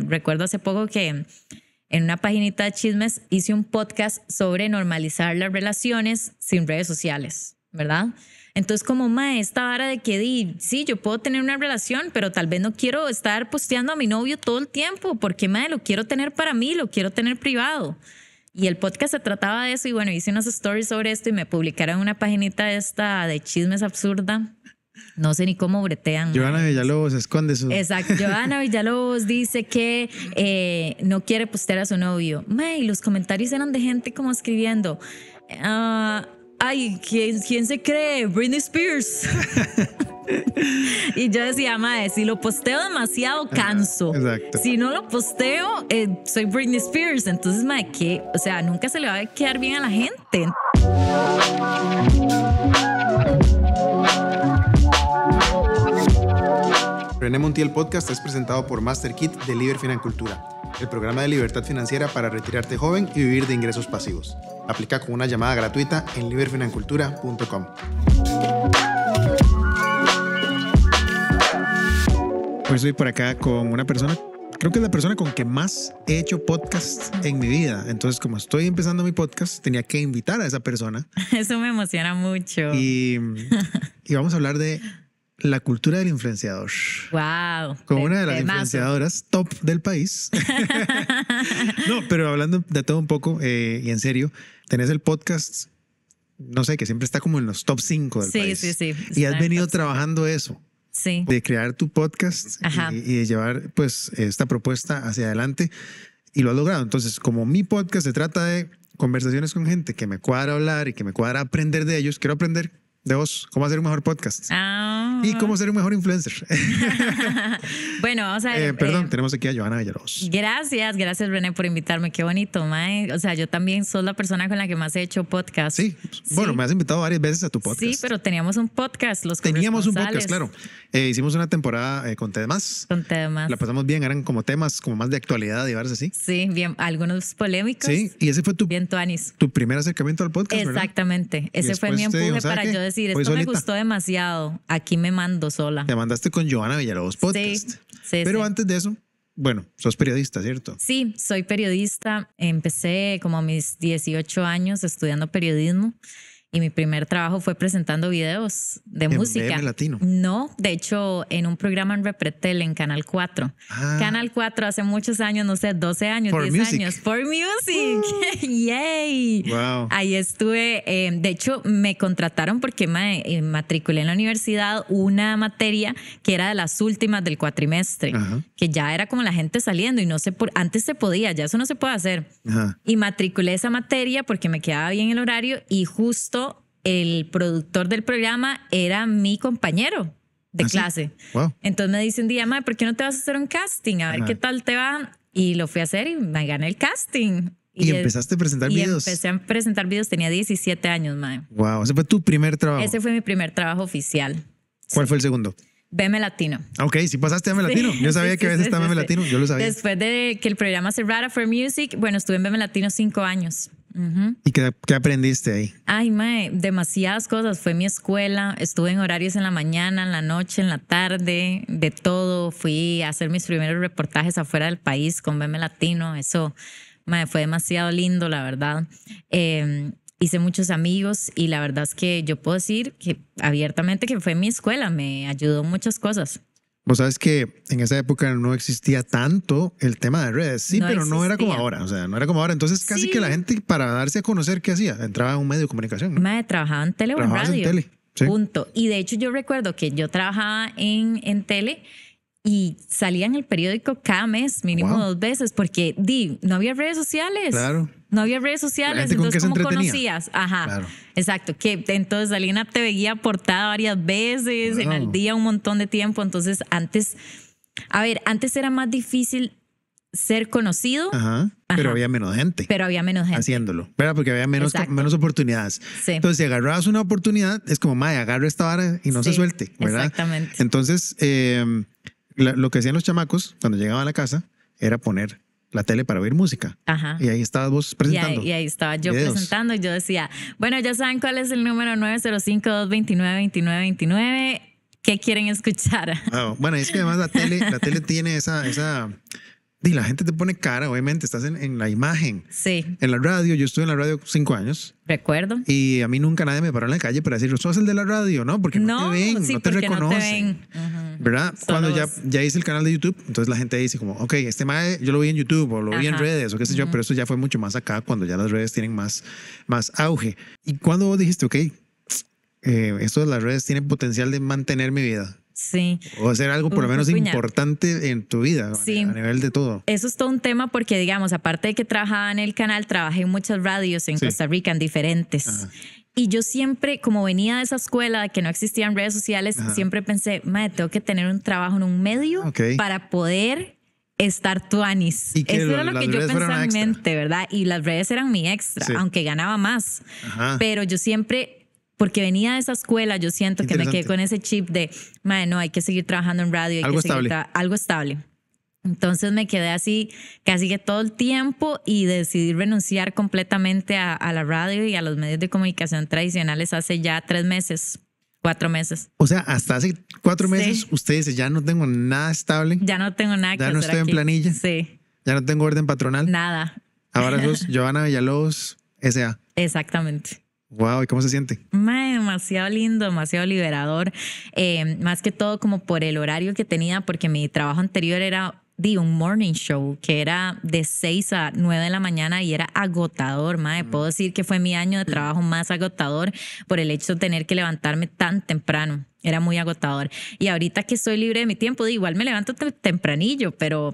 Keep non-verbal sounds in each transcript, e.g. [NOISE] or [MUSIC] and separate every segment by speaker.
Speaker 1: recuerdo hace poco que en una paginita de chismes hice un podcast sobre normalizar las relaciones sin redes sociales, ¿verdad? Entonces, como ma, esta vara de que di, sí, yo puedo tener una relación, pero tal vez no quiero estar posteando a mi novio todo el tiempo, porque ma, lo quiero tener para mí, lo quiero tener privado. Y el podcast se trataba de eso, y bueno, hice unas stories sobre esto y me publicaron una paginita esta de chismes absurda no sé ni cómo bretean.
Speaker 2: Joana Villalobos, esconde su.
Speaker 1: Exacto. Joana Villalobos dice que eh, no quiere postear a su novio. May, los comentarios eran de gente como escribiendo. Ah, ay, ¿quién, se cree? Britney Spears. [LAUGHS] y yo decía, madre, si lo posteo demasiado, canso. Exacto. Si no lo posteo, eh, soy Britney Spears. Entonces, madre, ¿qué? o sea, nunca se le va a quedar bien a la gente.
Speaker 2: René Montiel Podcast es presentado por Master Kit de Liber Financultura, el programa de libertad financiera para retirarte joven y vivir de ingresos pasivos. Aplica con una llamada gratuita en liberfinancultura.com. Hoy pues estoy por acá con una persona, creo que es la persona con que más he hecho podcast en mi vida. Entonces, como estoy empezando mi podcast, tenía que invitar a esa persona. [LAUGHS] Eso me emociona mucho. y vamos a hablar de la cultura del influenciador. Wow. Como una de las influenciadoras top del país. [LAUGHS] no, pero hablando de todo un poco eh, y en serio, tenés el podcast, no sé, que siempre está como en los top 5 del país.
Speaker 1: Sí, sí, sí. Y has venido
Speaker 2: trabajando eso. Sí. De crear tu podcast y, y, de llevar pues esta propuesta hacia adelante y lo has logrado. Entonces, como mi podcast se trata de conversaciones con gente que me cuadra hablar y que me cuadra aprender de ellos, quiero aprender de vos, cómo hacer un mejor podcast
Speaker 1: ah. y cómo ser un mejor
Speaker 2: influencer. [LAUGHS]
Speaker 1: bueno, vamos a ver. Eh, eh, perdón,
Speaker 2: tenemos aquí a Johanna Villalobos.
Speaker 1: Gracias, gracias René por invitarme, qué bonito, mae. O sea, yo también soy la persona con la que más he hecho podcast. Sí, bueno,
Speaker 2: me has invitado varias veces a tu podcast. Sí,
Speaker 1: pero teníamos un podcast, los Teníamos
Speaker 2: un podcast, claro. Eh, hicimos una temporada con temas. Con temas. La pasamos bien, eran como temas como más de actualidad y así.
Speaker 1: Sí, bien, algunos polémicos. Sí,
Speaker 2: y ese fue tu, tu primer acercamiento al podcast.
Speaker 1: Exactamente, ese fue mi empuje para yo yo decir, esto me gustó demasiado, aquí me mando sola.
Speaker 2: Te mandaste con Joana Villalobos Podcast. Sí, Pero antes de eso, bueno, sos periodista, ¿cierto?
Speaker 1: Sí, soy periodista. Empecé como a mis 18 años estudiando periodismo y mi primer trabajo fue presentando videos de música. Latino. No, de hecho, en un programa en Repretel en Canal 4. Ah. Canal 4 hace muchos años, no sé, 12 años, 10 años. For Music. Uh. [LAUGHS] ¡Yay! Wow. Ahí estuve. Em, de hecho, me contrataron porque me eh, matriculé en la universidad una materia que era de las últimas del cuatrimestre, que ya era como la gente saliendo y no sé por. Antes se podía, ya eso no se puede hacer. Y matriculé esa materia porque me quedaba bien el horario y justo el productor del programa era mi compañero de ¿Ah, clase. Wow. Entonces me dice un día, madre, ¿por qué no te vas a hacer un casting? A ver qué tal te va. Y lo fui a hacer y me gané el casting. Y, empezaste
Speaker 2: a presentar y Empecé a
Speaker 1: presentar videos, tenía 17 años, madre.
Speaker 2: Wow, ese fue tu primer trabajo. Ese
Speaker 1: fue mi primer trabajo oficial.
Speaker 2: ¿Cuál fue el segundo?
Speaker 1: Beme Latino.
Speaker 2: Ah, ok, si pasaste a Beme Latino. Yo sabía que a veces estaba Beme Latino, yo lo sabía.
Speaker 1: Después de que el programa cerrara for Music, bueno, estuve en Beme Latino cinco años.
Speaker 2: ¿Y qué, aprendiste ahí?
Speaker 1: Ay, mae, demasiadas cosas. Fue mi escuela, estuve en horarios en la mañana, en la noche, en la tarde, de todo. Fui a hacer mis primeros reportajes afuera del país con BM Latino. Eso, mae, fue demasiado lindo, la verdad. Em, hice muchos amigos y la verdad es que yo puedo decir que abiertamente que fue mi escuela, me ayudó muchas cosas.
Speaker 2: Vos sabes que en esa época no existía tanto el tema de redes. Sí, pero no era como ahora. O sea, no era como ahora. Entonces, casi que la gente, para darse a conocer, ¿qué hacía? Entraba en un medio de comunicación.
Speaker 1: trabajaba en tele o en radio. En tele. Punto. Y de hecho, yo recuerdo que yo trabajaba en, en tele y salía en el periódico cada mes, mínimo dos veces, porque di, no había redes sociales. Claro. No había redes sociales, entonces ¿cómo conocías? Ajá. Exacto, que entonces Alina te veía portada varias veces, en el día un montón de tiempo, entonces antes, a ver, antes era más difícil ser conocido.
Speaker 2: pero había menos gente. Pero había menos gente. Haciéndolo, ¿verdad? Porque había menos, menos oportunidades. Entonces, si agarrabas una oportunidad, es como, madre, agarro esta vara y no se suelte, ¿verdad? Exactamente. Entonces, eh, lo que hacían los chamacos cuando llegaban a la casa era poner la tele para oír música. Y ahí estabas vos presentando. Y ahí, estaba yo presentando
Speaker 1: y yo decía, bueno, ya saben cuál es el número 905-229-2929. ¿Qué quieren escuchar?
Speaker 2: Ah, bueno, es que además la tele, la tele [LAUGHS] tiene esa y la gente te pone cara, obviamente, estás en, la imagen. Sí. En la radio, yo estuve en la radio cinco años. Recuerdo. Y a mí nunca nadie me paró en la calle para decir, sos el de la radio, ¿no? Porque no, te ven, no, te reconocen, no te ¿Verdad? Cuando ya, ya hice el canal de YouTube, entonces la gente dice como, ok, este mae yo lo vi en YouTube o lo vi en redes o qué sé yo, pero eso ya fue mucho más acá cuando ya las redes tienen más, más auge. ¿Y cuando vos dijiste, ok, eh, esto de las redes tiene potencial de mantener mi vida? Sí. O hacer algo por lo menos importante en tu vida, a nivel de todo.
Speaker 1: Eso es todo un tema porque, digamos, aparte de que trabajaba en el canal, trabajé en muchas radios en Costa Rica, en diferentes. Y yo siempre, como venía de esa escuela que no existían redes sociales, siempre pensé, madre, tengo que tener un trabajo en un medio para poder estar tuanis. Eso era lo que yo pensaba en mente, ¿verdad? Y las redes eran mi extra, aunque ganaba más. Pero yo siempre porque venía de esa escuela, yo siento que me quedé con ese chip de, bueno, no, hay que seguir trabajando en radio, hay algo que estable. algo estable. Entonces me quedé así casi que todo el tiempo y decidí renunciar completamente a, la radio y a los medios de comunicación tradicionales hace ya tres meses, cuatro meses.
Speaker 2: O sea, hasta hace cuatro meses usted ustedes ya no tengo nada estable. Ya no tengo nada. Ya no estoy en planilla. Sí. Ya no tengo orden patronal. Nada. Ahora sos [LAUGHS] Giovanna Villalobos S.A.
Speaker 1: Exactamente.
Speaker 2: Wow, ¿y cómo se siente?
Speaker 1: demasiado lindo, demasiado liberador. Eh, más que todo como por el horario que tenía, porque mi trabajo anterior era de un morning show que era de 6 a 9 de la mañana y era agotador, madre. Mm. Puedo decir que fue mi año de trabajo más agotador por el hecho de tener que levantarme tan temprano. Era muy agotador. Y ahorita que estoy libre de mi tiempo, igual me levanto tempranillo, pero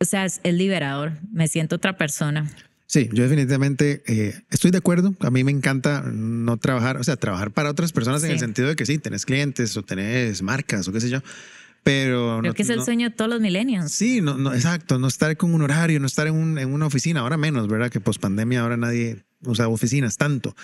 Speaker 1: o sea, es, liberador. Me siento otra persona.
Speaker 2: Sí, yo definitivamente eh, estoy de acuerdo. A mí me encanta no trabajar, o sea, trabajar para otras personas en el sentido de que sí, tenés clientes o tenés marcas o qué sé yo. Pero Creo que es el sueño
Speaker 1: de todos los millennials.
Speaker 2: Sí, no, exacto. No estar con un horario, no estar en, en una oficina, ahora menos, ¿verdad? Que post pandemia ahora nadie usa oficinas tanto.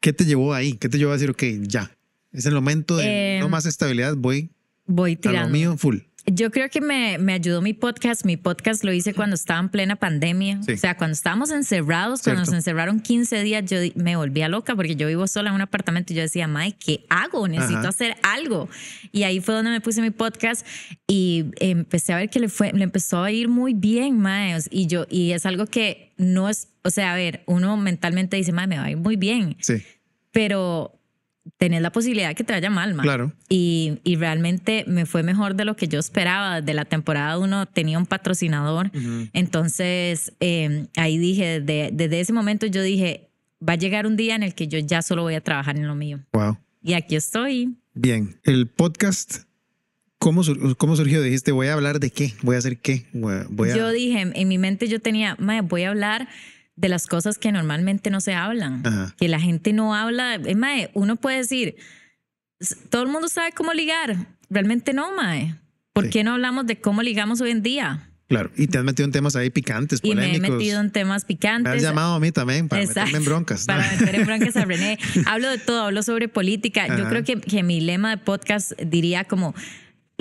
Speaker 2: ¿Qué te llevó ahí? ¿Qué te llevó a decir, ok, ya, es el momento de em, no más estabilidad, voy,
Speaker 1: voy a lo mío full? Yo creo que me, me, ayudó mi podcast. Mi podcast lo hice cuando estaba en plena pandemia. O sea, cuando estábamos encerrados, cuando nos encerraron 15 días, yo me volvía loca porque yo vivo sola en un apartamento y yo decía, Mae, ¿qué hago? Necesito hacer algo. Y ahí fue donde me puse mi podcast y empecé a ver que le, fue, le empezó a ir muy bien, Mae. Y, yo, y es algo que no es, o sea, a ver, uno mentalmente dice, Mae, me va a ir muy bien. Sí. Pero tenés la posibilidad de que te vaya mal, Claro. Y, y, realmente me fue mejor de lo que yo esperaba. Desde la temporada uno tenía un patrocinador. Entonces, em, ahí dije, desde, ese momento yo dije, va a llegar un día en el que yo ya solo voy a trabajar en lo mío. Wow. Y aquí estoy.
Speaker 2: Bien, el podcast, ¿cómo, cómo surgió? Dijiste, voy a hablar de qué, voy a hacer qué. Voy a... Yo
Speaker 1: dije, en mi mente yo tenía, voy a hablar de las cosas que normalmente no se hablan, que la gente no habla. uno puede decir, todo el mundo sabe cómo ligar, realmente no, mae. ¿Por qué no hablamos de cómo ligamos hoy en día?
Speaker 2: Claro, y te has metido en temas ahí picantes, polémicos. me he metido
Speaker 1: en temas picantes. Me has llamado
Speaker 2: a mí también para meterme en broncas. Para
Speaker 1: meter en broncas a [LAUGHS] René. hablo de todo, hablo sobre política. Yo creo que, que mi lema de podcast diría como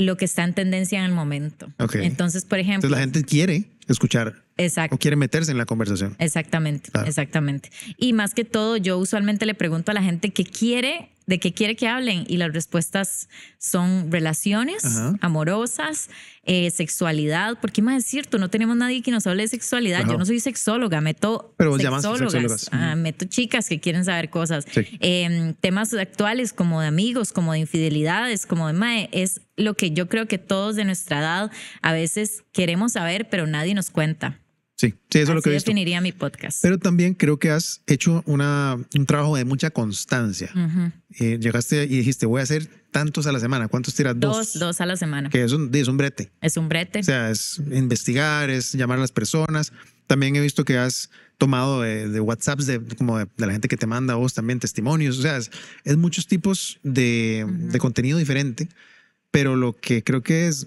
Speaker 1: lo que está en tendencia en el momento. Entonces, por ejemplo... Entonces
Speaker 2: la gente quiere escuchar. Exacto. O quiere meterse en la conversación.
Speaker 1: Exactamente, exactamente. Y más que todo, yo usualmente le pregunto a la gente que quiere de qué quiere que hablen y las respuestas son relaciones amorosas, eh, sexualidad, porque más es cierto, no tenemos nadie que nos hable de sexualidad, yo no soy sexóloga, meto Pero sexólogas, sexólogas. Ah, meto chicas que quieren saber cosas, em, temas actuales como de amigos, como de infidelidades, como de mae, es lo que yo creo que todos de nuestra edad a veces queremos saber, pero nadie nos cuenta.
Speaker 2: Sí, sí, eso es lo que definiría mi podcast. Pero también creo que has hecho una, un trabajo de mucha constancia. Eh, llegaste y dijiste, voy a hacer tantos a la semana. ¿Cuántos tiras? Dos.
Speaker 1: Dos, a la semana. Que
Speaker 2: es un, es un brete. Es un brete. O sea, es investigar, es llamar a las personas. También he visto que has tomado de, de WhatsApps de, como de, la gente que te manda vos también testimonios. O sea, es, muchos tipos de contenido diferente. Pero lo que creo que es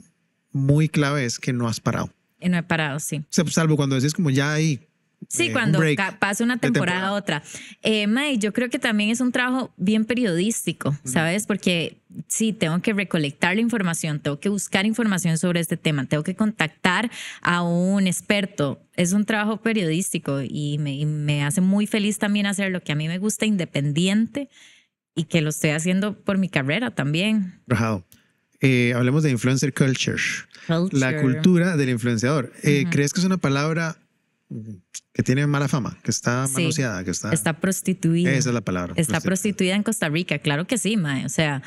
Speaker 2: muy clave es que no has parado.
Speaker 1: Eh, no he parado, sí.
Speaker 2: Pues, salvo cuando decís como ya hay Sí, eh, cuando pasa una temporada, a
Speaker 1: otra. Emma eh, May, yo creo que también es un trabajo bien periodístico, ¿sabes? Porque sí, tengo que recolectar la información, tengo que buscar información sobre este tema, tengo que contactar a un experto. Es un trabajo periodístico y me, me hace muy feliz también hacer lo que a mí me gusta, independiente, y que lo estoy haciendo por mi carrera también.
Speaker 2: Rajado. Eh, hablemos de influencer culture,
Speaker 1: la cultura
Speaker 2: del influenciador. Eh, ¿Crees que es una palabra que tiene mala fama, que está manoseada, que está... Está prostituida. Esa es la palabra. Está
Speaker 1: prostituida, en Costa Rica, claro que sí, Mae. O sea,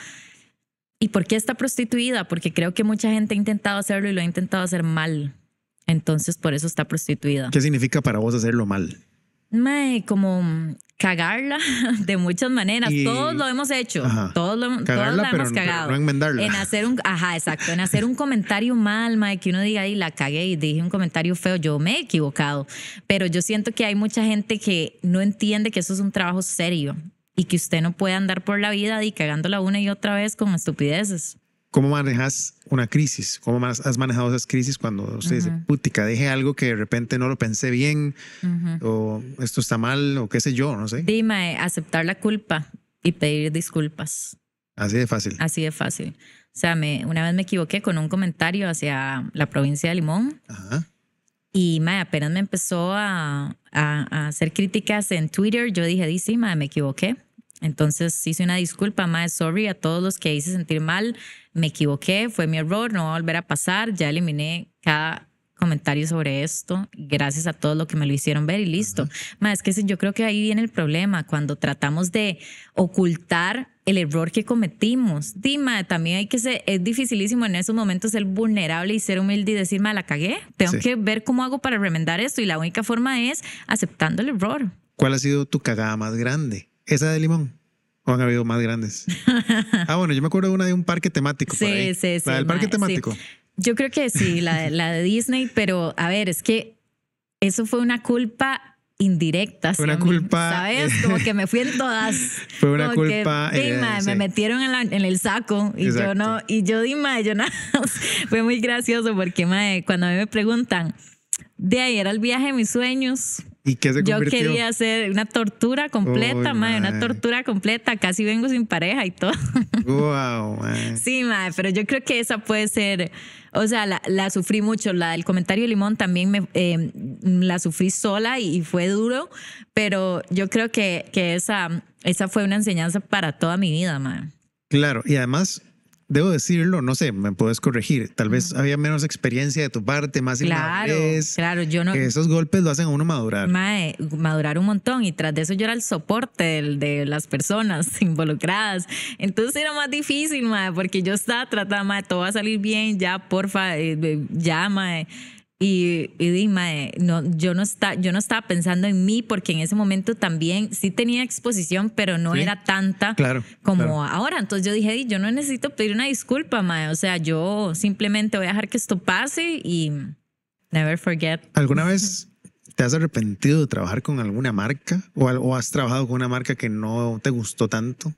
Speaker 1: ¿y por qué está prostituida? Porque creo que mucha gente ha intentado hacerlo y lo ha intentado hacer mal. Entonces,
Speaker 2: por eso está prostituida. ¿Qué significa para vos hacerlo mal?
Speaker 1: Mae, como cagarla [LAUGHS] de muchas maneras. todos lo hemos hecho. Todos todos la hemos cagado. En hacer un, ajá, exacto. En hacer un comentario mal, de que uno diga, y la cagué y dije un comentario feo. Yo me he equivocado. Pero yo siento que hay mucha gente que no entiende que eso es un trabajo serio y que usted no puede andar por la vida y cagándola una y otra vez con estupideces.
Speaker 2: ¿Cómo manejas una crisis? ¿Cómo has manejado esas crisis cuando usted uh dice, putica, dije algo que de repente no lo pensé bien, o esto está mal, o qué sé yo, no sé? Dime, aceptar la culpa y pedir disculpas. Así de fácil. Así de fácil.
Speaker 1: O sea, una vez me equivoqué con un comentario hacia la provincia de Limón. Ajá. Y ma, apenas me empezó a, hacer críticas en Twitter, yo dije, sí, me equivoqué. Entonces hice una disculpa, ma, sorry a todos los que hice sentir mal me equivoqué, fue mi error, no va a volver a pasar, ya eliminé cada comentario sobre esto, gracias a todos lo que me lo hicieron ver y listo. Más es que yo creo que ahí viene el problema, cuando tratamos de ocultar el error que cometimos. Dima, también hay que ser, es dificilísimo en esos momentos ser vulnerable y ser humilde y decir, la cagué, tengo que ver cómo hago para remendar esto y la única forma es aceptando el error.
Speaker 2: ¿Cuál ha sido tu cagada más grande? Esa de limón. O han habido más grandes. [LAUGHS] ah, bueno, yo me acuerdo de una de un parque temático. Sí, sí, sí. La del parque temático.
Speaker 1: Yo creo que sí, [LAUGHS] la, de Disney, pero a ver, es que eso fue una culpa indirecta. Fue una culpa. ¿Sabes? Eh, Como que me fui en [LAUGHS] todas. Fue una culpa. Eh, me metieron en, el saco y yo no. Y yo, dime, yo nada. fue muy gracioso porque, cuando a mí me preguntan, de ahí era el viaje de mis sueños.
Speaker 2: ¿Y qué se Yo quería
Speaker 1: hacer una tortura completa, madre, una tortura completa. Casi vengo sin pareja y todo.
Speaker 2: Wow, [LAUGHS] Sí,
Speaker 1: madre, pero yo creo que esa puede ser. O sea, la, sufrí mucho. La del comentario de Limón también me, eh, la sufrí sola y, fue duro. Pero yo creo que, esa, esa fue una enseñanza para toda mi vida, madre.
Speaker 2: Claro, y además debo decirlo, no sé, me puedes corregir, tal vez había menos experiencia de tu parte, más claro,
Speaker 1: Claro, yo no. esos
Speaker 2: golpes lo hacen a uno madurar.
Speaker 1: madurar un montón y tras de eso yo era el soporte de las personas [LAUGHS] involucradas. Entonces era más difícil, porque yo estaba tratando, mae, todo va a salir bien, ya, porfa, eh, eh, ya, mae y, di madre, no, yo, no está, yo no estaba pensando en mí porque en ese momento también sí tenía exposición, pero no era tanta como ahora. Entonces yo dije, yo no necesito pedir una disculpa, mae. O sea, yo simplemente voy a dejar que esto pase y never forget.
Speaker 2: ¿Alguna vez te has arrepentido de trabajar con alguna marca o, has trabajado con una marca que no te gustó tanto?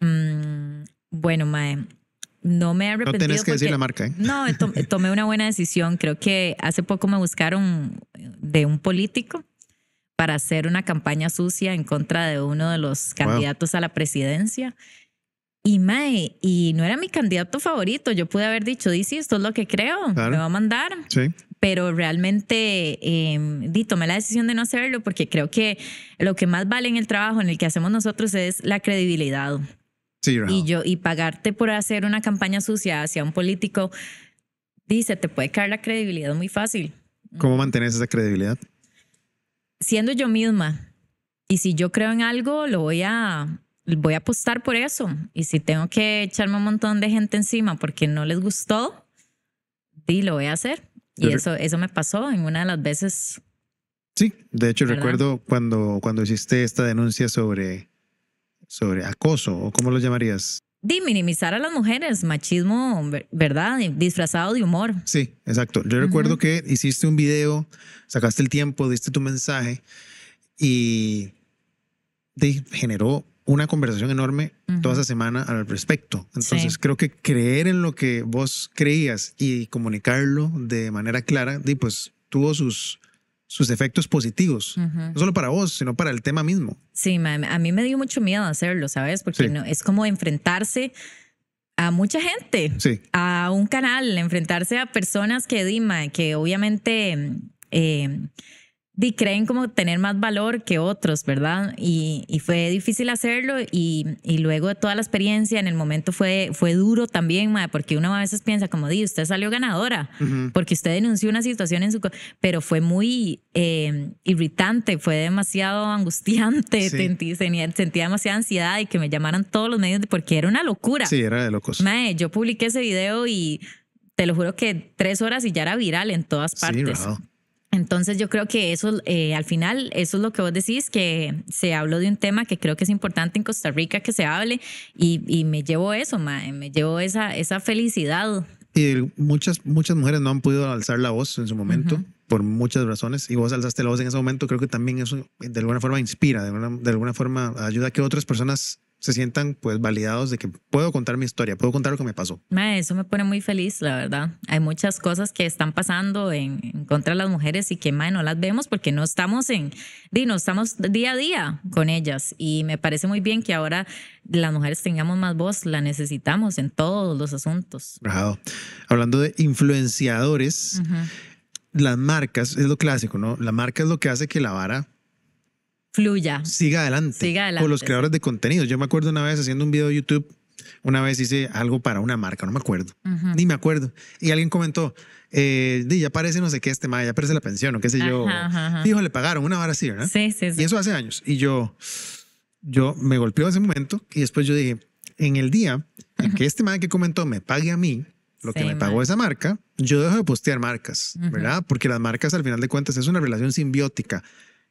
Speaker 1: Mm, bueno, mae, no me he arrepentido. No que decir la marca. ¿eh? No, [LAUGHS] tomé una buena decisión. Creo que hace poco me buscaron de un político para hacer una campaña sucia en contra de uno de los candidatos a la presidencia. Y no era mi candidato favorito. Yo pude haber dicho, dice, esto es lo que creo, me va a mandar. Pero realmente em, di, tomé la decisión de no hacerlo porque creo que lo que más vale en el trabajo en el que hacemos nosotros es la credibilidad. Y yo, y pagarte por hacer una campaña sucia hacia un político, dice, te puede caer la credibilidad muy fácil.
Speaker 2: ¿Cómo mantienes esa credibilidad?
Speaker 1: Siendo yo misma. Y si yo creo en algo, lo voy a, voy a apostar por eso. Y si tengo que echarme un montón de gente encima porque no les gustó, sí, lo voy a hacer. Y eso, eso me pasó en una de las veces.
Speaker 2: Sí, de hecho recuerdo cuando, cuando hiciste esta denuncia sobre sobre acoso o cómo lo llamarías?
Speaker 1: De minimizar a las mujeres, machismo, ¿verdad? Disfrazado de humor.
Speaker 2: Sí, exacto. Yo recuerdo que hiciste un video, sacaste el tiempo, diste tu mensaje y de, generó una conversación enorme toda esa semana al respecto. Entonces, creo que creer en lo que vos creías y comunicarlo de manera clara, de, pues tuvo sus, sus efectos positivos, no solo para vos, sino para el tema mismo.
Speaker 1: Sí, a mí me dio mucho miedo hacerlo, ¿sabes? Porque es como enfrentarse a mucha gente, a un canal, enfrentarse a personas que Dima, que obviamente eh, y creen como tener más valor que otros, ¿verdad? Y, fue difícil hacerlo y, luego de toda la experiencia, en el momento fue, fue duro también, porque uno a veces piensa como, di, usted salió ganadora, porque usted denunció una situación en su... Pero fue muy eh, irritante, fue demasiado angustiante, sentí, sentía, demasiada ansiedad y que me llamaran todos los medios, porque era una locura. Sí, era de locos. yo publiqué ese video y te lo juro que tres horas y ya era viral en todas partes. Sí, entonces yo creo que eso, eh, al final, eso es lo que vos decís, que se habló de un tema que creo que es importante en Costa Rica que se hable y, me llevo eso, me llevo esa, esa felicidad.
Speaker 2: Y muchas, muchas mujeres no han podido alzar la voz en su momento. por muchas razones y vos alzaste la voz en ese momento creo que también eso de alguna forma inspira de alguna, de alguna forma ayuda a que otras personas se sientan pues validados de que puedo contar mi historia, puedo contar lo que me pasó.
Speaker 1: eso me pone muy feliz, la verdad. Hay muchas cosas que están pasando en, contra de las mujeres y que no las vemos porque no estamos en, no estamos día a día con ellas y me parece muy bien que ahora las mujeres tengamos más voz, la necesitamos en todos los
Speaker 2: asuntos. Hablando de influenciadores, las marcas es lo clásico, ¿no? La marca es lo que hace que la vara fluya. Siga adelante. Siga
Speaker 1: adelante. los creadores de
Speaker 2: contenidos. Yo me acuerdo una vez haciendo un video de YouTube, una vez hice algo para una marca, no me acuerdo, ni me acuerdo. Y alguien comentó, eh, ya parece, no sé qué este ma, ya parece la pensión o qué sé yo. dijo le pagaron una hora así, ¿verdad? Sí, sí, sí. Y eso hace años. Y yo, yo me golpeó ese momento y después yo dije, en el día en que este madre que comentó me pague a mí lo que me pagó esa marca, yo dejo de postear marcas, ¿verdad? Porque las marcas al final de cuentas es una relación simbiótica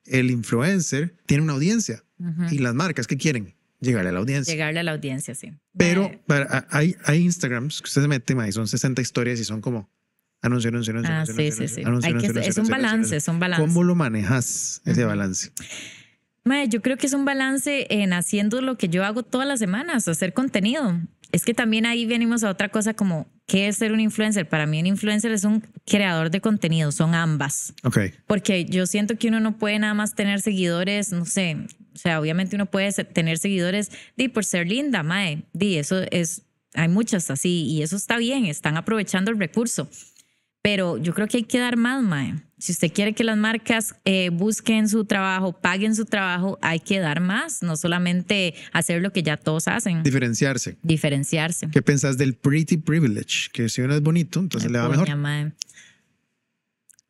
Speaker 2: el influencer tiene una audiencia y las marcas que quieren llegarle a la audiencia.
Speaker 1: Llegarle a la audiencia, sí.
Speaker 2: Pero hay, Instagrams que ustedes se mete son 60 historias y son como anuncio, anuncio, anuncio. Ah, sí, sí, sí. Hay es un balance, es un balance. ¿Cómo lo manejas ese balance?
Speaker 1: yo creo que es un balance en haciendo lo que yo hago todas las semanas, hacer contenido es que también ahí venimos a otra cosa como, ¿qué es ser un influencer? Para mí un influencer es un creador de contenido, son ambas. Ok. Porque yo siento que uno no puede nada más tener seguidores, no sé, o sea, obviamente uno puede tener seguidores, di, por ser linda, mae, di, eso es, hay muchas así y eso está bien, están aprovechando el recurso. Pero yo creo que hay que dar más, mae. Si usted quiere que las marcas eh, busquen su trabajo, paguen su trabajo, hay que dar más, no solamente hacer lo que ya todos hacen.
Speaker 2: Diferenciarse.
Speaker 1: Diferenciarse.
Speaker 2: ¿Qué pensás del pretty privilege? Que si uno es bonito, entonces le va mejor.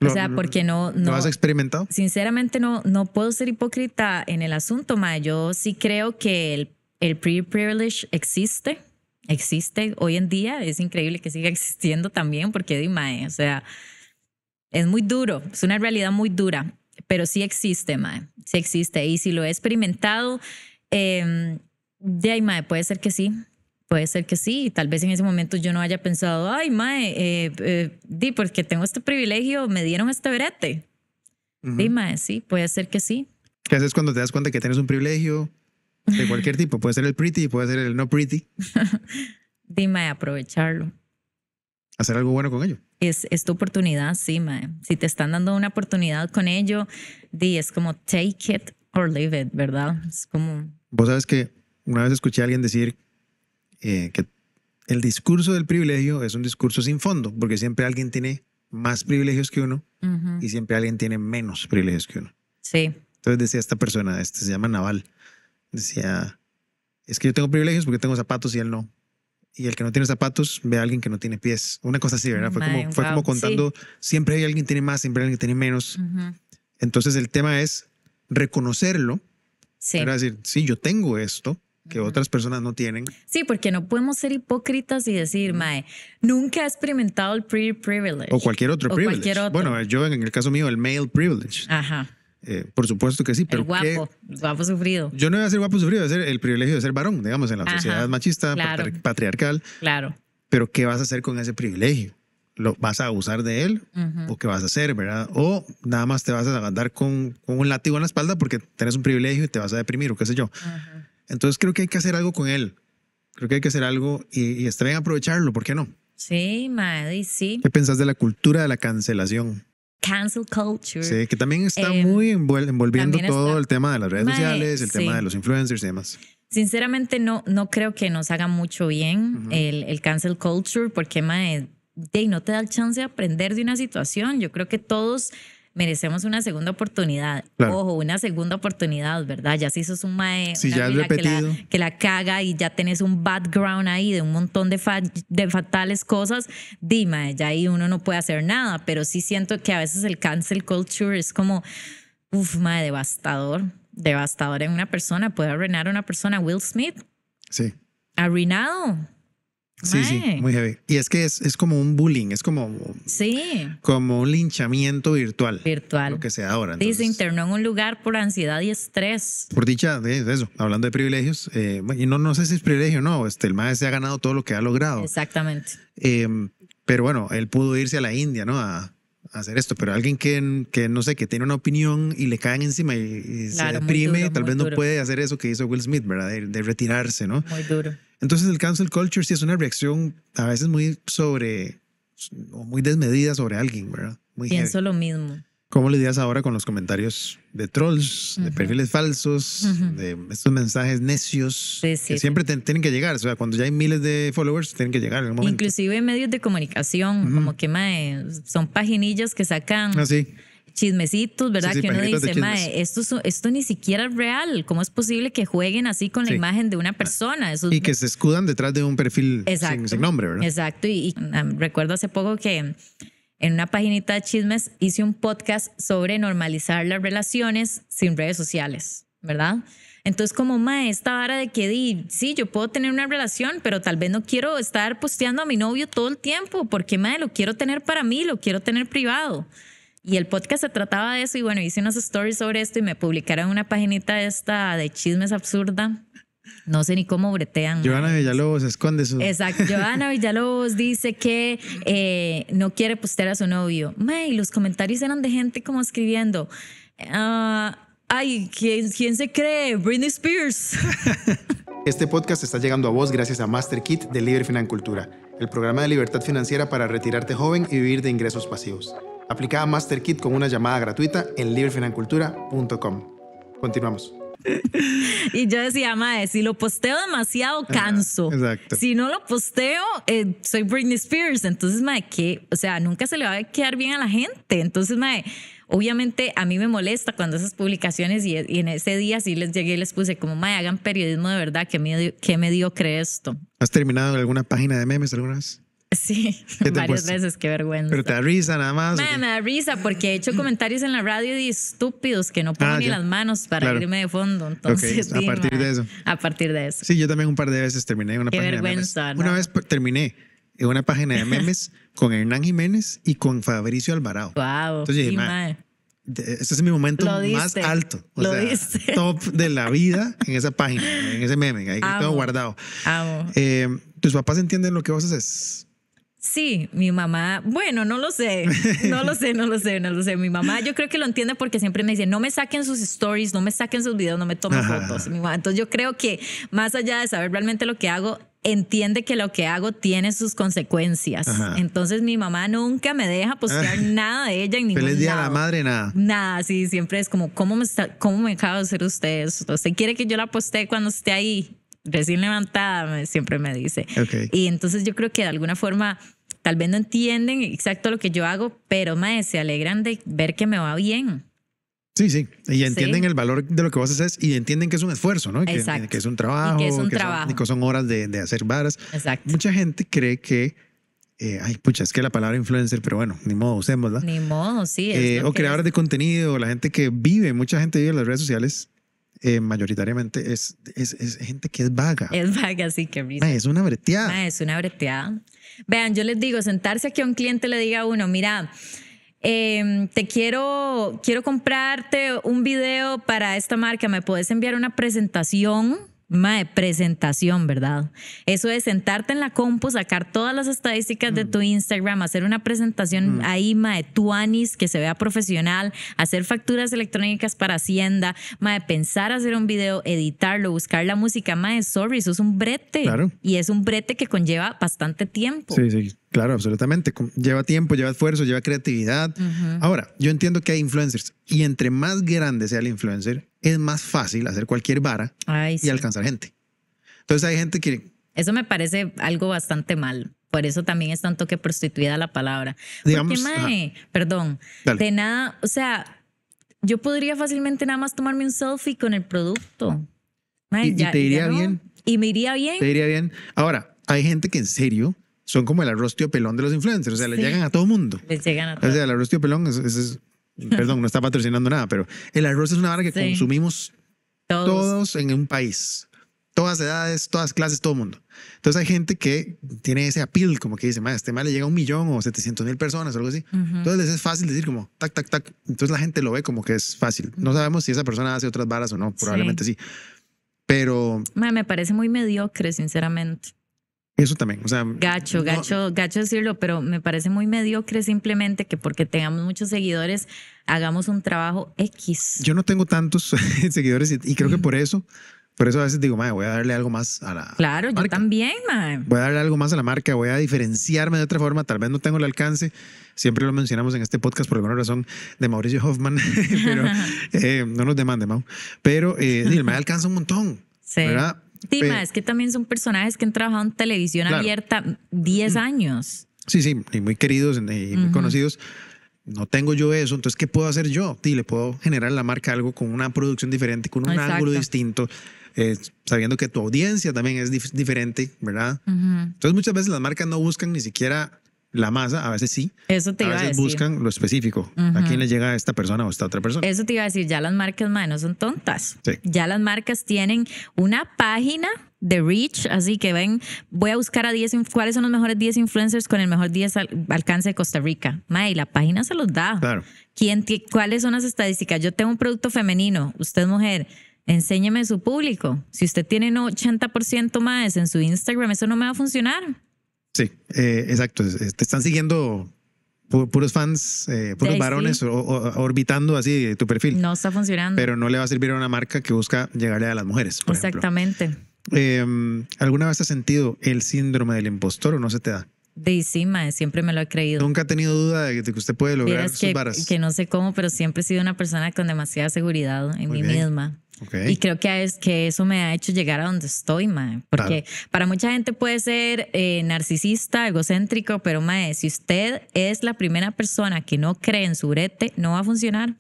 Speaker 2: O sea, porque
Speaker 1: no, no. has
Speaker 2: experimentado?
Speaker 1: Sinceramente, no, no puedo ser hipócrita en el asunto, ma. Yo sí creo que el, pretty privilege existe. Existe hoy en día. Es increíble que siga [LAUGHS] existiendo también, porque, dime, o sea es muy duro, es una realidad muy dura, pero sí existe, Mae, sí existe. Y si lo he experimentado, eh, de puede ser que sí, puede ser que sí. Tal vez en ese momento yo no haya pensado, ay, Mae, eh, eh, di, porque tengo este privilegio, me dieron este verete. Di, Mae, sí, puede ser que sí.
Speaker 2: ¿Qué haces cuando te das cuenta que tienes un privilegio de cualquier tipo? Puede ser el pretty, puede ser el no pretty.
Speaker 1: [LAUGHS] Dime, aprovecharlo.
Speaker 2: Hacer algo bueno con ello
Speaker 1: es, tu oportunidad, sí, mae. Si te están dando una oportunidad con ello, di, es como take it or leave it, ¿verdad? Es como...
Speaker 2: Vos sabes que una vez escuché a alguien decir eh, que el discurso del privilegio es un discurso sin fondo, porque siempre alguien tiene más privilegios que uno y siempre alguien tiene menos privilegios que uno. Sí. Entonces decía esta persona, este se llama Naval, decía, es que yo tengo privilegios porque tengo zapatos y él no y el que no tiene zapatos ve a alguien que no tiene pies. Una cosa así, ¿verdad? Fue, como, fue como contando, siempre hay alguien que tiene más, siempre hay alguien que tiene menos. Entonces el tema es reconocerlo. Sí. decir, sí, yo tengo esto que otras personas no tienen.
Speaker 1: Sí, porque no podemos ser hipócritas y decir, mae, nunca he experimentado el pre privilege. O cualquier
Speaker 2: otro privilege. Bueno, yo en el caso mío, el male privilege. Ajá. Eh, por supuesto que sí, pero. El guapo,
Speaker 1: guapo sufrido.
Speaker 2: Yo no voy a ser guapo sufrido, voy a ser el privilegio de ser varón, digamos, en la sociedad machista, patriarcal. Claro. Pero, ¿qué vas a hacer con ese privilegio? ¿Lo, ¿Vas a abusar de él? ¿O qué vas a hacer, verdad? O nada más te vas a andar con, un látigo en la espalda porque tenés un privilegio y te vas a deprimir o qué sé yo. Entonces, creo que hay que hacer algo con él. Creo que hay que hacer algo y, y aprovecharlo, ¿por qué no?
Speaker 1: Sí, madre, sí. ¿Qué
Speaker 2: pensás de la cultura de la cancelación?
Speaker 1: cancel culture. Sí, que
Speaker 2: también está em, muy envolviendo todo el tema de las redes sociales, el tema de los influencers y demás.
Speaker 1: Sinceramente no, no creo que nos haga mucho bien el, cancel culture porque mae, de, no te da el chance de aprender de una situación. Yo creo que todos merecemos una segunda oportunidad. Ojo, una segunda oportunidad, ¿verdad? Ya si sos un mae que, la, caga y ya tenés un background ahí de un montón de, fatales cosas, dime, ya ahí uno no puede hacer nada, pero sí siento que a veces el cancel culture es como, uff, mae, devastador, devastador en una persona, puede arruinar a una persona, Will Smith. Sí. Arruinado
Speaker 2: Sí, sí, muy heavy. Y es que es, es, como un bullying, es como,
Speaker 1: sí.
Speaker 2: como un linchamiento virtual. Virtual. Lo que sea ahora.
Speaker 1: Sí, se internó en un lugar por ansiedad y estrés.
Speaker 2: Por dicha de, eso, hablando de privilegios, eh, y no, no sé si es privilegio o no, este, el maestro se ha ganado todo lo que ha logrado.
Speaker 1: Exactamente.
Speaker 2: Eh, pero bueno, él pudo irse a la India, ¿no? hacer esto, pero alguien que, que no sé, que tiene una opinión y le caen encima y, se deprime, tal vez no puede hacer eso que hizo Will Smith, ¿verdad? De, retirarse, ¿no? Muy duro. Entonces el cancel culture sí es una reacción a veces muy sobre o muy desmedida sobre alguien, ¿verdad? Pienso lo mismo. ¿Cómo lidias ahora con los comentarios de trolls, de perfiles falsos, de estos mensajes necios que siempre tienen que llegar? O sea, cuando ya hay miles de followers, tienen que llegar en algún momento.
Speaker 1: Inclusive en medios de comunicación, como que mae, son paginillas que sacan ah, chismecitos, ¿verdad? que uno dice, mae, esto, esto ni siquiera es real. ¿Cómo es posible que jueguen así con la imagen de una ah. persona? Eso y que se
Speaker 2: escudan detrás de un perfil sin, nombre, ¿verdad?
Speaker 1: Exacto. Y, ah, recuerdo hace poco que en una paginita de chismes hice un podcast sobre normalizar las relaciones sin redes sociales, ¿verdad? Entonces, como ma, esta vara de que di, sí, yo puedo tener una relación, pero tal vez no quiero estar posteando a mi novio todo el tiempo, porque ma, lo quiero tener para mí, lo quiero tener privado. Y el podcast se trataba de eso, y bueno, hice unas stories sobre esto y me publicaron una paginita esta de chismes absurda, no sé ni cómo bretean.
Speaker 2: Joana Villalobos, esconde su... Exacto.
Speaker 1: Joana Villalobos dice que eh, no quiere postear a su novio. May, los comentarios eran de gente como escribiendo. Ah, ay, ¿quién, se cree? Britney Spears.
Speaker 2: [LAUGHS] este podcast está llegando a vos gracias a Master Kit de Libre Financultura, el programa de libertad financiera para retirarte joven y vivir de ingresos pasivos. aplica a Kit con una llamada gratuita en librefinancultura.com. Continuamos y
Speaker 1: yo decía, madre, si lo posteo demasiado canso. Si no lo posteo, eh, soy Britney Spears. Entonces, madre, que, o sea, nunca se le va a quedar bien a la gente. Entonces, madre, obviamente a mí me molesta cuando esas publicaciones y, en ese día sí les llegué y les puse como, madre, hagan periodismo de verdad, ¿qué me, que me esto.
Speaker 2: ¿Has terminado alguna página de memes alguna vez?
Speaker 1: Sí, varias veces, qué vergüenza.
Speaker 2: Pero te da risa nada más. Me,
Speaker 1: da risa porque he hecho mm. comentarios en la radio de estúpidos que no pongo ah, ni las manos para irme de fondo. Entonces, a partir de eso.
Speaker 2: A partir de eso. Sí, yo también un par de veces terminé una página de memes. ¿no? Una vez terminé en una página de memes [LAUGHS] con Hernán Jiménez y con Fabricio Alvarado. Wow. Entonces dije, este es mi momento más alto. lo sea, diste. [LAUGHS] top de la vida en esa página, en ese meme. Ahí que tengo guardado. Amo. Eh, ¿Tus papás entienden lo que vos haces?
Speaker 1: Sí, mi mamá, bueno, no lo sé, no lo sé, no lo sé, no lo sé. Mi mamá yo creo que lo entiende porque siempre me dice, no me saquen sus stories, no me saquen sus videos, no me tomen fotos. Entonces yo creo que más allá de saber realmente lo que hago, entiende que lo que hago tiene sus consecuencias. Entonces mi mamá nunca me deja postear ah. nada de ella en ningún a la
Speaker 2: madre, nada.
Speaker 1: Nada, sí, siempre es como, ¿cómo me, está, cómo me acaba de hacer usted eso? ¿Usted quiere que yo la postee cuando esté ahí? Recién levantada, siempre me dice. Y entonces yo creo que de alguna forma tal vez no entienden exacto lo que yo hago, pero mae, se alegran de ver que me va bien.
Speaker 2: Sí, sí, y entienden el valor de lo que vos haces y entienden que es un esfuerzo, ¿no? que, es un trabajo, que, Son, horas de, de hacer varas. Mucha gente cree que eh, ay, pucha, es que la palabra influencer, pero bueno, ni modo, usémosla. Ni
Speaker 1: modo, sí. Eh, o creadores
Speaker 2: de contenido, la gente que vive, mucha gente vive en las redes sociales, eh, mayoritariamente es, es, gente que es vaga.
Speaker 1: Es vaga, sí, que es una breteada. es una breteada. Vean, yo les digo, sentarse aquí a un cliente le diga a uno, mira, em, te quiero, quiero comprarte un video para esta marca, me puedes enviar una presentación de presentación, ¿verdad? Eso de sentarte en la compu, sacar todas las estadísticas de mm. tu Instagram, hacer una presentación mm. ahí, tu tuanis, que se vea profesional, hacer facturas electrónicas para Hacienda, Mae, pensar hacer un video, editarlo, buscar la música, de sorry, eso es un brete. Claro. Y es un brete que conlleva bastante tiempo. Sí,
Speaker 2: sí, claro, absolutamente. Lleva tiempo, lleva esfuerzo, lleva creatividad. Ahora, yo entiendo que hay influencers y entre más grande sea el influencer, es más fácil hacer cualquier vara y alcanzar gente. Entonces hay gente que...
Speaker 1: Eso me parece algo bastante mal. Por eso también es tanto que prostituida la palabra. Digamos, perdón, de nada, o sea, yo podría fácilmente nada más tomarme un selfie con el producto. y, te iría bien. Y me iría bien. Te
Speaker 2: iría bien. Ahora, hay gente que en serio son como el arroz pelón de los influencers. O sea, les le llegan a
Speaker 1: todo mundo. Les llegan a todo. O sea,
Speaker 2: el arroz pelón es [LAUGHS] perdón, no está [LAUGHS] patrocinando nada, pero el arroz es una vara que consumimos todos. en un país. Todas edades, todas clases, todo mundo. Entonces hay gente que tiene ese appeal, como que dice, más este mal le llega a un millón o 700 mil personas o algo así. Entonces es fácil decir como, tac, tac, tac. Entonces la gente lo ve como que es fácil. No sabemos si esa persona hace otras varas o no, probablemente sí. Pero...
Speaker 1: me parece muy mediocre, sinceramente.
Speaker 2: Eso también, o sea. Mm,
Speaker 1: gacho, gacho, gacho decirlo, pero me parece muy mediocre simplemente que porque tengamos muchos seguidores hagamos un trabajo X.
Speaker 2: Yo no tengo tantos [LAUGHS] seguidores y, creo que por eso, por eso a veces digo, voy a darle algo más a la.
Speaker 1: Claro, yo también, madre.
Speaker 2: Voy a darle algo más a la marca, voy a diferenciarme de otra forma, tal vez no tengo el alcance. Siempre lo mencionamos en este podcast por alguna razón de Mauricio Hoffman, [LAUGHS] pero [LAUGHS] eh, no nos demande, Mau. Pero eh, me alcanza un montón. Sí. ¿verdad? Tima, es que
Speaker 1: también son personajes que han trabajado en televisión abierta 10 mm. años.
Speaker 2: Sí, sí, y muy queridos y muy conocidos. No tengo yo eso, entonces, ¿qué puedo hacer yo? le puedo generar la marca algo con una producción diferente, con un ángulo distinto, eh, sabiendo que tu audiencia también es diferente, ¿verdad? Entonces, muchas veces las marcas no buscan ni siquiera la masa, a veces sí. Eso te a iba veces a buscan lo específico. ¿A quién le llega esta persona o esta otra persona? Eso
Speaker 1: te iba a decir, ya las marcas, más no son tontas. Ya las marcas tienen una página de reach, así que ven, voy a buscar a 10, cuáles son los mejores 10 influencers con el mejor 10 alcance de Costa Rica. y la página se los da. Claro. ¿Quién, ¿Cuáles son las estadísticas? Yo tengo un producto femenino, usted mujer, enséñeme su público. Si usted tiene un 80% más en su Instagram, eso no me va a funcionar.
Speaker 2: Sí, eh, exacto. Te están siguiendo puros fans, eh, puros varones orbitando así eh, tu perfil.
Speaker 1: No está funcionando.
Speaker 2: Pero no le va a servir a una marca que busca llegarle a las mujeres.
Speaker 1: Exactamente.
Speaker 2: Em, ¿Alguna vez has sentido el síndrome del impostor o no se te da?
Speaker 1: De sí, siempre me lo he creído. Nunca he
Speaker 2: tenido duda de que usted puede lograr sus que, Que
Speaker 1: no sé cómo, pero siempre he sido una persona con demasiada seguridad en mí misma. Y creo que, es, que eso me ha hecho llegar a donde estoy, mae. Porque para mucha gente puede ser eh, narcisista, egocéntrico, pero mae, si usted es la primera persona que no cree en su urete, no va a funcionar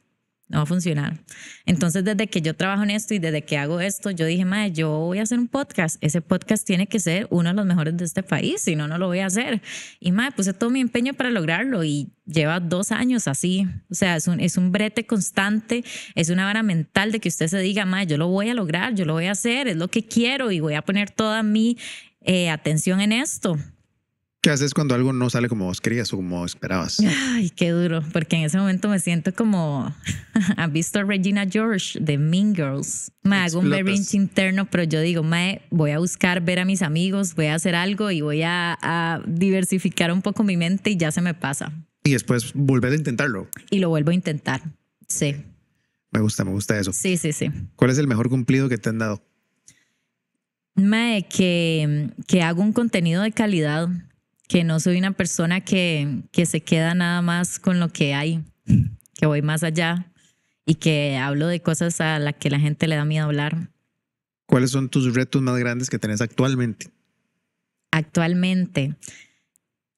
Speaker 1: no va a funcionar. Entonces, desde que yo trabajo en esto y desde que hago esto, yo dije, madre, yo voy a hacer un podcast. Ese podcast tiene que ser uno de los mejores de este país, si no, no lo voy a hacer. Y madre, puse todo mi empeño para lograrlo y lleva dos años así. O sea, es un, brete constante, es una vara mental de que usted se diga, madre, yo lo voy a lograr, yo lo voy a hacer, es lo que quiero y voy a poner toda mi eh, atención en esto.
Speaker 2: ¿Qué haces cuando algo no sale como vos querías o como esperabas?
Speaker 1: Ay, qué duro, porque en ese momento me siento como, [LAUGHS] ¿has visto a Regina George de Mean Girls? Me hago un berrinch interno, pero yo digo, mae, voy a buscar ver a mis amigos, voy a hacer algo y voy a, diversificar un poco mi mente y ya se me pasa.
Speaker 2: Y después volver a intentarlo.
Speaker 1: Y lo vuelvo a intentar, sí.
Speaker 2: Me gusta, me gusta eso. Sí, sí, sí. ¿Cuál es el mejor cumplido que te han dado?
Speaker 1: Mae, que, que hago un contenido de calidad que no soy una persona que, que se queda nada más con lo que hay, que voy más allá y que hablo de cosas a las que la gente le da miedo hablar.
Speaker 2: ¿Cuáles son tus retos más grandes que tenés actualmente?
Speaker 1: Actualmente,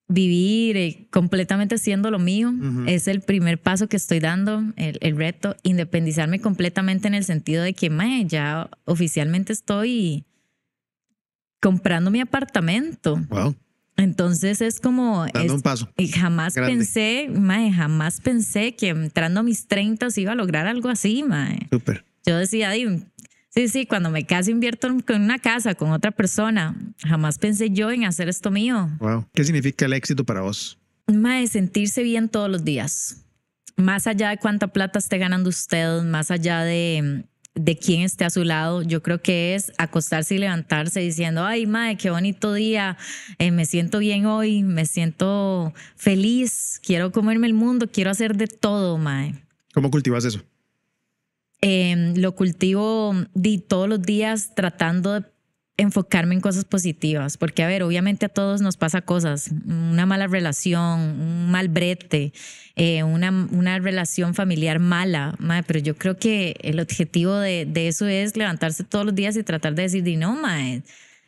Speaker 1: vivir eh, completamente siendo lo mío es el primer paso que estoy dando, el, reto, independizarme completamente en el sentido de que ya oficialmente estoy comprando mi apartamento. Wow. Entonces es como... Dando un paso. Y jamás pensé, mae, jamás pensé que entrando a mis 30 iba a lograr algo así, mae. Súper. Yo decía, sí, sí, cuando me case invierto en una casa con otra persona, jamás pensé yo en hacer esto mío.
Speaker 2: Wow. ¿Qué significa el éxito para vos?
Speaker 1: Mae, sentirse bien todos los días. Más allá de cuánta plata esté ganando usted, más allá de de quién esté a su lado. Yo creo que es acostarse y levantarse diciendo, ay, madre, qué bonito día, eh, me siento bien hoy, me siento feliz, quiero comerme el mundo, quiero hacer de todo, madre.
Speaker 2: ¿Cómo cultivas eso?
Speaker 1: Em, lo cultivo todos los días tratando de enfocarme en cosas positivas, porque a ver, obviamente a todos nos pasa cosas, una mala relación, un mal brete, eh, una, una, relación familiar mala, pero yo creo que el objetivo de, eso es levantarse todos los días y tratar de decir, no,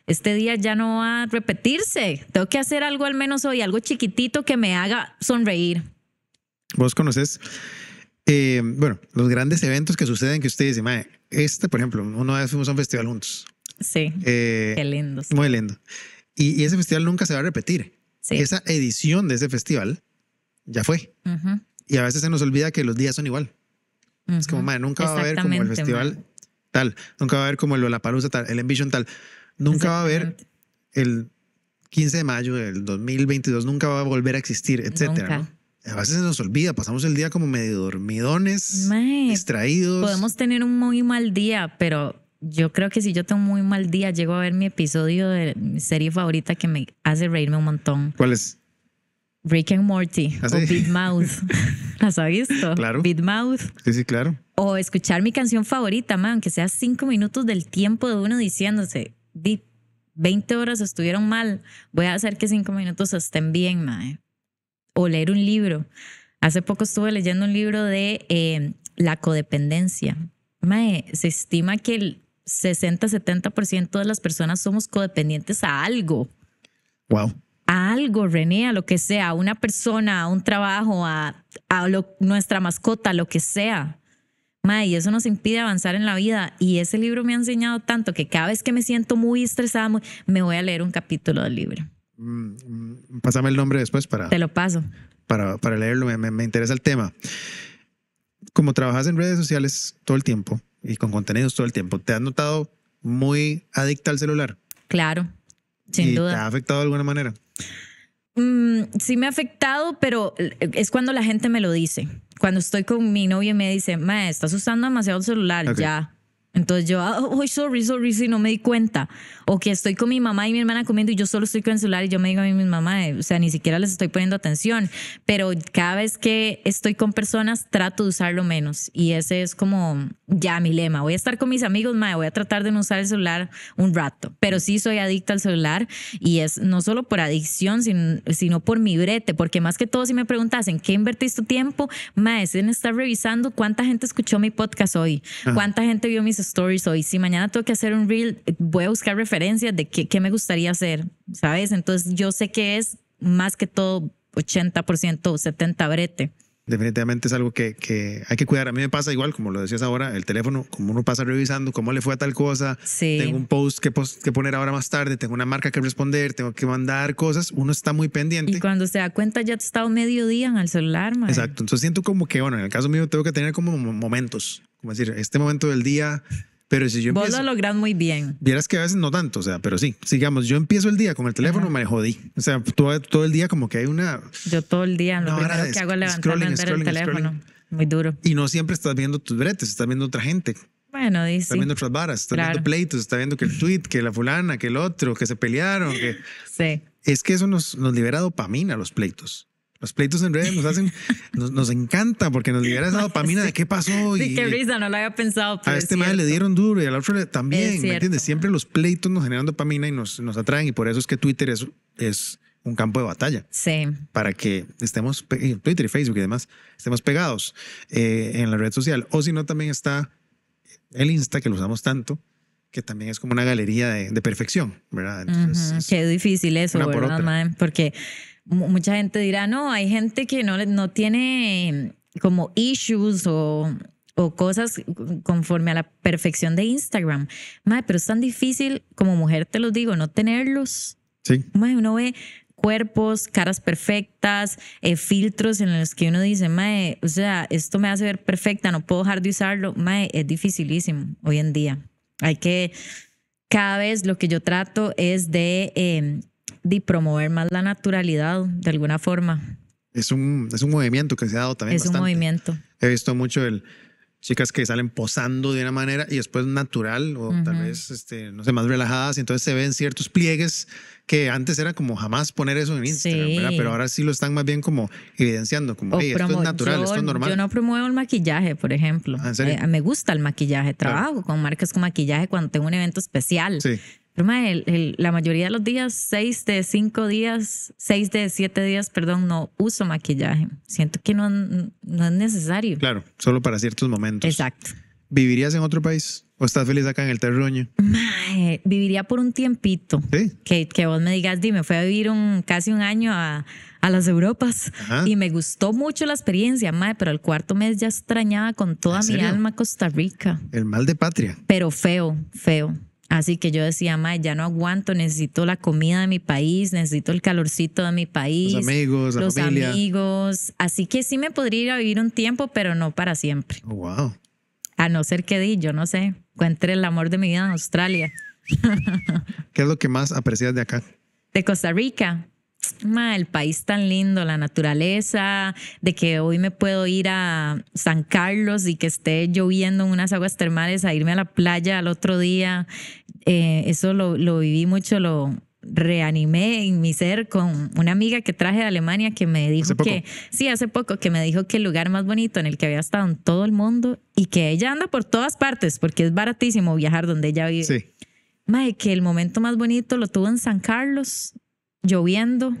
Speaker 1: este día ya no va a repetirse, tengo que hacer algo al menos hoy, algo chiquitito que me haga sonreír.
Speaker 2: Vos conoces, eh, bueno, los grandes eventos que suceden que ustedes dice, este, por ejemplo, una vez fuimos a un festival juntos Sí. Eh, qué lindo. Muy lindo. Y, ese festival nunca se va a repetir. Esa edición de ese festival ya fue. Y a veces se nos olvida que los días son igual. Es como, madre, nunca va a haber como el festival tal, nunca va a haber como el La tal, el Envision tal, nunca va a haber el 15 de mayo del 2022, nunca va a volver a existir, etcétera. A veces se nos olvida, pasamos el día como medio dormidones, distraídos. Podemos
Speaker 1: tener un muy mal día, pero yo creo que si yo tengo muy mal día, llego a ver mi episodio de mi serie favorita que me hace reírme un montón.
Speaker 2: ¿Cuál es? Rick
Speaker 1: and Morty ¿Ah, o Big Mouth. [LAUGHS] ¿Las ha visto? Claro. Big Mouth. Sí, sí, claro. O escuchar mi canción favorita, man, aunque sea cinco minutos del tiempo de uno diciéndose, 20 horas estuvieron mal, voy a hacer que cinco minutos estén bien, mae. O leer un libro. Hace poco estuve leyendo un libro de eh, la codependencia. Mae, se estima que el 60-70% de las personas somos codependientes a algo. Wow. A algo, René, a lo que sea, a una persona, a un trabajo, a, a nuestra mascota, a lo que sea. y eso nos impide avanzar en la vida. Y ese libro me ha enseñado tanto que cada vez que me siento muy estresada, me voy a leer un capítulo del libro. Mm,
Speaker 2: mm, pásame el nombre después para. Te lo paso. Para, para leerlo, me interesa el tema. Como trabajas en redes sociales todo el tiempo, y con contenidos todo el tiempo, ¿te has notado muy adicta al celular? Claro, sin duda. ¿Te ha afectado de alguna manera?
Speaker 1: Mm, sí me ha afectado, pero eh, es cuando la gente me lo dice. Cuando estoy con mi novia y me dice, mae estás usando demasiado el celular, ya. Entonces yo, ah, oh, sorry, sorry, si no me di cuenta. O que estoy con mi mamá y mi hermana comiendo y yo solo estoy con el celular y yo me digo a mi mamá, eh, o sea, ni siquiera les estoy poniendo atención. Pero cada vez que estoy con personas, trato de usarlo menos. Y ese es como ya mi lema, voy a estar con mis amigos, mae, voy a tratar de no usar el celular un rato, pero sí soy adicta al celular y es no solo por adicción, sino, por mi brete, porque más que todo si me preguntas en qué invertiste tu tiempo, mae, es en estar revisando cuánta gente escuchó mi podcast hoy, cuánta gente vio mis stories hoy, si mañana tengo que hacer un reel, voy a buscar referencias de qué, me gustaría hacer, ¿sabes? Entonces yo sé que es más que todo 80%, 70 brete
Speaker 2: definitivamente es algo que, hay que cuidar. A mí me pasa igual, como lo decías ahora, el teléfono, como uno pasa revisando cómo le fue a tal cosa, sí. tengo un post que, que poner ahora más tarde, tengo una marca que responder, tengo que mandar cosas, uno está muy pendiente. Y
Speaker 1: cuando se da cuenta ya te estado medio día en el celular, man.
Speaker 2: Exacto, entonces siento como que, bueno, en el caso mío tengo que tener como momentos, como decir, este momento del día pero si yo empiezo... Vos lo
Speaker 1: lográs muy bien.
Speaker 2: Vieras que a veces no tanto, o sea, pero sí. Sigamos, yo empiezo el día con el teléfono, me jodí. O sea, todo, el día como que hay una...
Speaker 1: Yo todo el día, lo primero que hago es levantarme el teléfono.
Speaker 2: Muy duro. Y no siempre estás viendo tus bretes, estás viendo otra gente.
Speaker 1: Bueno, dice. Estás viendo
Speaker 2: otras varas, estás viendo pleitos, estás viendo que el tweet, que la fulana, que el otro, que se pelearon, que... Sí. Es que eso nos, nos libera dopamina, los pleitos. Los pleitos en redes nos hacen, [LAUGHS] nos, nos encanta porque nos libera esa dopamina de qué pasó. Y, qué risa,
Speaker 1: no lo había pensado. a este madre le
Speaker 2: dieron duro y al otro también, ¿me entiendes? Siempre los pleitos nos generan dopamina y nos, nos atraen y por eso es que Twitter es, es un campo de batalla. Sí. Para que estemos, Twitter y Facebook y demás, estemos pegados eh, en la red social. O si no, también está el Insta, que lo usamos tanto, que también es como una galería de, perfección, ¿verdad?
Speaker 1: Qué difícil eso, ¿verdad, por porque mucha gente dirá, no, hay gente que no, no tiene como issues o, o cosas conforme a la perfección de Instagram. Madre, pero es tan difícil, como mujer te lo digo, no tenerlos. Sí. Madre, uno ve cuerpos, caras perfectas, eh, filtros en los que uno dice, mae, o sea, esto me hace ver perfecta, no puedo dejar de usarlo. Mae, es dificilísimo hoy en día. Hay que, cada vez lo que yo trato es de em, de promover más la naturalidad de alguna forma.
Speaker 2: Es un, es un movimiento que se ha dado también. Es un
Speaker 1: movimiento.
Speaker 2: He visto mucho el chicas que salen posando de una manera y después natural o tal vez, este, no sé, más relajadas y entonces se ven ciertos pliegues que antes era como jamás poner eso en Instagram, ¿verdad? pero ahora sí lo están más bien como evidenciando, como hey, esto es natural, esto es normal. Yo no
Speaker 1: promuevo el maquillaje, por ejemplo. Ah, eh, me gusta el maquillaje, trabajo con marcas con maquillaje cuando tengo un evento especial. Sí. Pero la mayoría de los días, seis de cinco días, seis de siete días, perdón, no uso maquillaje. Siento que no, no es necesario.
Speaker 2: Claro, solo para ciertos momentos. Exacto. ¿Vivirías en otro país? ¿O estás feliz acá en el terruño?
Speaker 1: Mae, viviría por un tiempito. ¿Sí? Que, que, vos me digas, dime, fui a vivir un, casi un año a, a las Europas y me gustó mucho la experiencia, mae, pero el cuarto mes ya extrañaba con toda mi alma Costa Rica.
Speaker 2: El mal de patria.
Speaker 1: Pero feo, feo. Así que yo decía, Mae, ya no aguanto, necesito la comida de mi país, necesito el calorcito de mi país. Los amigos, los amigos. Así que sí me podría ir a vivir un tiempo, pero no para siempre. Oh, wow. A no ser que di, yo no sé, encuentre el amor de mi vida en Australia. [LAUGHS]
Speaker 2: ¿Qué es lo que más aprecias de acá?
Speaker 1: De Costa Rica el país tan lindo, la naturaleza, de que hoy me puedo ir a San Carlos y que esté lloviendo en unas aguas termales, a irme a la playa al otro día. Eh, eso lo, viví mucho, lo, reanimé en mi ser con una amiga que traje de Alemania que me dijo que, sí, hace poco, que me dijo que el lugar más bonito en el que había estado en todo el mundo y que ella anda por todas partes porque es baratísimo viajar donde ella vive. que el momento más bonito lo tuvo en San Carlos lloviendo.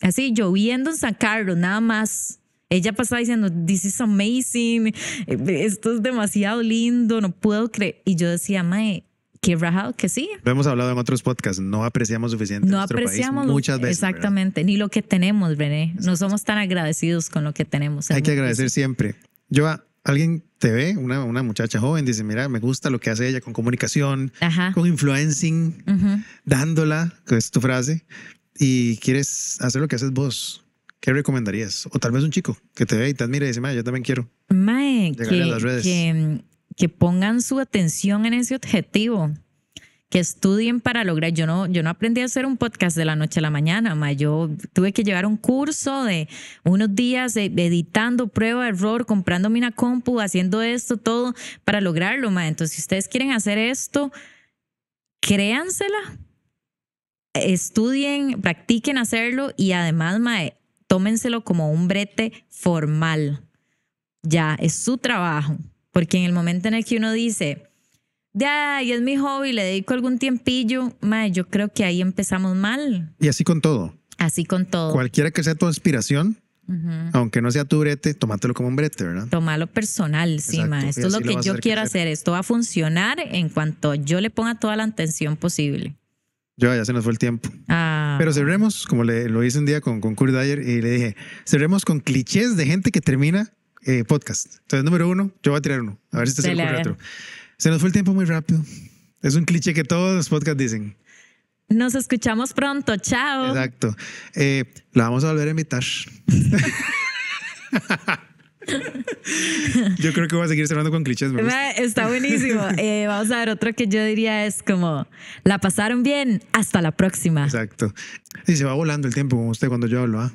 Speaker 1: Así, lloviendo en San Carlos, nada más. Ella pasaba diciendo, this is amazing, esto es demasiado lindo, no puedo creer. Y yo decía, mae, qué rajado que sí.
Speaker 2: Lo hemos hablado en otros podcasts, no apreciamos suficiente no nuestro apreciamos país muchas veces.
Speaker 1: Exactamente, ni lo que tenemos, René. No somos tan agradecidos con lo que tenemos. Hay que agradecer
Speaker 2: siempre. Yo, ah, alguien te ve, una, una, muchacha joven, dice, mira, me gusta lo que hace ella con comunicación, con influencing, dándola, que es tu frase y quieres hacer lo que haces vos, ¿qué recomendarías? O tal vez un chico que te ve y te admire y dice, Mae, yo también quiero.
Speaker 1: Mae, que, pongan su atención en ese objetivo, que estudien para lograr. Yo no, yo no aprendí a hacer un podcast de la noche a la mañana, Mae. Yo tuve que llevar un curso de unos días de, editando, prueba, error, comprando mina compu, haciendo esto, todo para lograrlo, Mae. Entonces, si ustedes quieren hacer esto, créansela estudien, practiquen hacerlo y además, mae, tómenselo como un brete formal. Ya, es su trabajo. Porque en el momento en el que uno dice, ya, y es mi hobby, le dedico algún tiempillo, mae, yo creo que ahí empezamos mal.
Speaker 2: Y así con todo.
Speaker 1: Así con todo. Cualquiera
Speaker 2: que sea tu inspiración, Aunque no sea tu brete, tómatelo como un brete, ¿verdad?
Speaker 1: Tómalo personal, sí, mae, Esto es lo que yo quiero hacer. Esto va a funcionar en cuanto yo le ponga toda la atención posible.
Speaker 2: Yo, ya se nos fue el tiempo. Ah. Pero cerremos, como lo hice un día con, con Kurt Dyer y le dije, cerremos con clichés de gente que termina eh, podcast. Entonces, número uno, yo voy a tirar uno. A ver si te sirve Se nos fue el tiempo muy rápido. Es un cliché que todos los podcasts dicen.
Speaker 1: Nos escuchamos pronto. Chao.
Speaker 2: Exacto. Eh, la vamos a volver a invitar. [LAUGHS] [LAUGHS] yo creo que voy a seguir cerrando con clichés. Está buenísimo.
Speaker 1: [LAUGHS] Eh, vamos a ver otro que yo diría es como, la pasaron bien, hasta la próxima.
Speaker 2: Exacto. Y se va volando el tiempo como usted cuando yo hablo. ¿ah?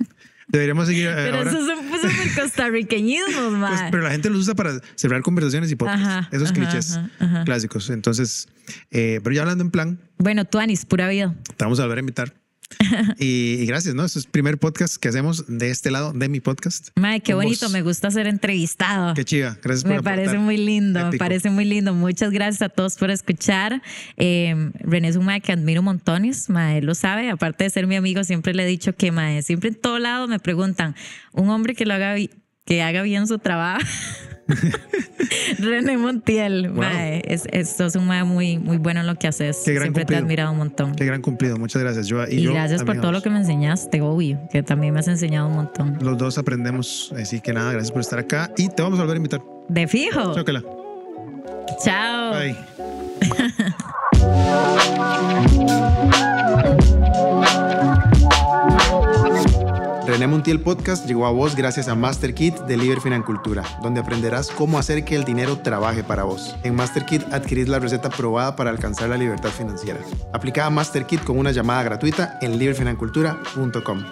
Speaker 2: [LAUGHS] Deberíamos seguir. Eh, pero eso
Speaker 1: es pues, costarriqueñismo pues,
Speaker 2: pero la gente lo usa para cerrar conversaciones y podcasts. esos clichés clásicos. Entonces, eh, pero ya hablando en plan.
Speaker 1: Bueno, Anis pura vida.
Speaker 2: Te vamos a volver a invitar. [LAUGHS] y, gracias, ¿no? Eso es el primer podcast que hacemos de este lado de mi podcast. Mae,
Speaker 1: qué bonito, me gusta ser entrevistado.
Speaker 2: Qué chida, gracias por Me parece muy
Speaker 1: lindo, me parece muy lindo. Muchas gracias a todos por escuchar. Eh, René es un que admiro montones, él lo sabe. Aparte de ser mi amigo, siempre le he dicho que, Mae, siempre en todo lado me preguntan, un hombre que lo haga, que haga bien su trabajo. [LAUGHS] [LAUGHS] René Montiel, esto es, un mae muy, muy bueno en lo que haces. Siempre te he admirado un
Speaker 2: montón. Qué gran cumplido, muchas gracias. y, gracias por todo lo
Speaker 1: que me enseñaste, obvio, que también me has enseñado un montón.
Speaker 2: Los dos aprendemos, así que nada, gracias por estar acá y te vamos a volver a invitar.
Speaker 1: De fijo. Chócala. Chao. Bye. [LAUGHS]
Speaker 2: El Podcast llegó a vos gracias a Kit de Liber Financultura, donde aprenderás cómo hacer que el dinero trabaje para vos. En Kit adquirís la receta probada para alcanzar la libertad financiera. Aplica a MasterKit con una llamada gratuita en liberfinancultura.com.